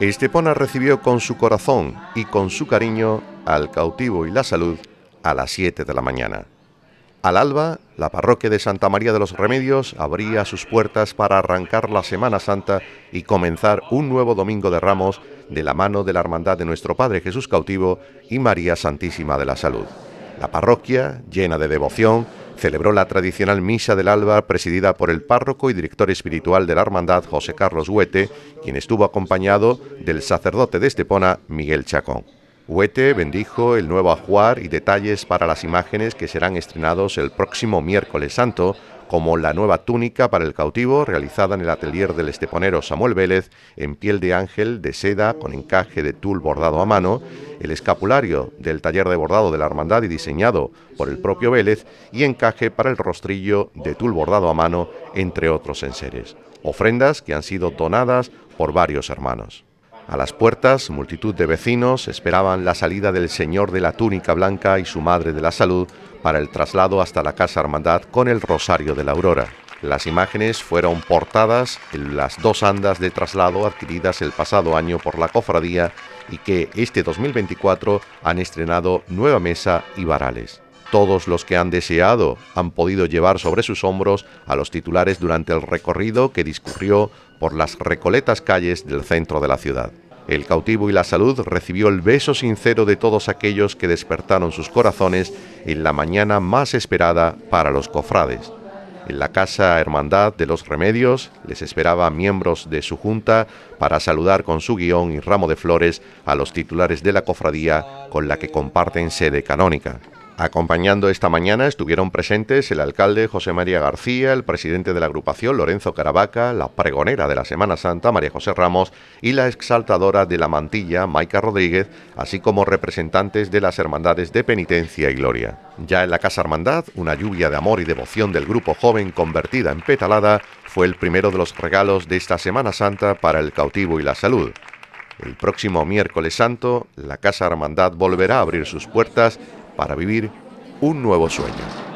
Estepona recibió con su corazón y con su cariño al cautivo y la salud a las 7 de la mañana. Al alba, la parroquia de Santa María de los Remedios abría sus puertas para arrancar la Semana Santa y comenzar un nuevo Domingo de Ramos de la mano de la Hermandad de nuestro Padre Jesús Cautivo y María Santísima de la Salud. La parroquia, llena de devoción, celebró la tradicional misa del alba presidida por el párroco y director espiritual de la hermandad José Carlos Huete, quien estuvo acompañado del sacerdote de Estepona Miguel Chacón. Huete bendijo el nuevo ajuar y detalles para las imágenes que serán estrenados el próximo miércoles santo como la nueva túnica para el cautivo realizada en el atelier del esteponero Samuel Vélez en piel de ángel de seda con encaje de tul bordado a mano, el escapulario del taller de bordado de la Hermandad y diseñado por el propio Vélez y encaje para el rostrillo de tul bordado a mano, entre otros enseres. Ofrendas que han sido donadas por varios hermanos. A las puertas, multitud de vecinos esperaban la salida del señor de la túnica blanca y su madre de la salud para el traslado hasta la Casa Hermandad con el Rosario de la Aurora. Las imágenes fueron portadas en las dos andas de traslado adquiridas el pasado año por la cofradía y que este 2024 han estrenado Nueva Mesa y Varales. Todos los que han deseado han podido llevar sobre sus hombros a los titulares durante el recorrido que discurrió por las recoletas calles del centro de la ciudad. El cautivo y la salud recibió el beso sincero de todos aquellos que despertaron sus corazones en la mañana más esperada para los cofrades. En la casa Hermandad de los Remedios les esperaba miembros de su junta para saludar con su guión y ramo de flores a los titulares de la cofradía con la que comparten sede canónica. Acompañando esta mañana estuvieron presentes el alcalde José María García, el presidente de la agrupación Lorenzo Caravaca, la pregonera de la Semana Santa María José Ramos y la exaltadora de la mantilla Maica Rodríguez, así como representantes de las hermandades de penitencia y gloria. Ya en la Casa Hermandad, una lluvia de amor y devoción del grupo joven convertida en petalada fue el primero de los regalos de esta Semana Santa para el cautivo y la salud. El próximo miércoles santo, la Casa Hermandad volverá a abrir sus puertas para vivir un nuevo sueño.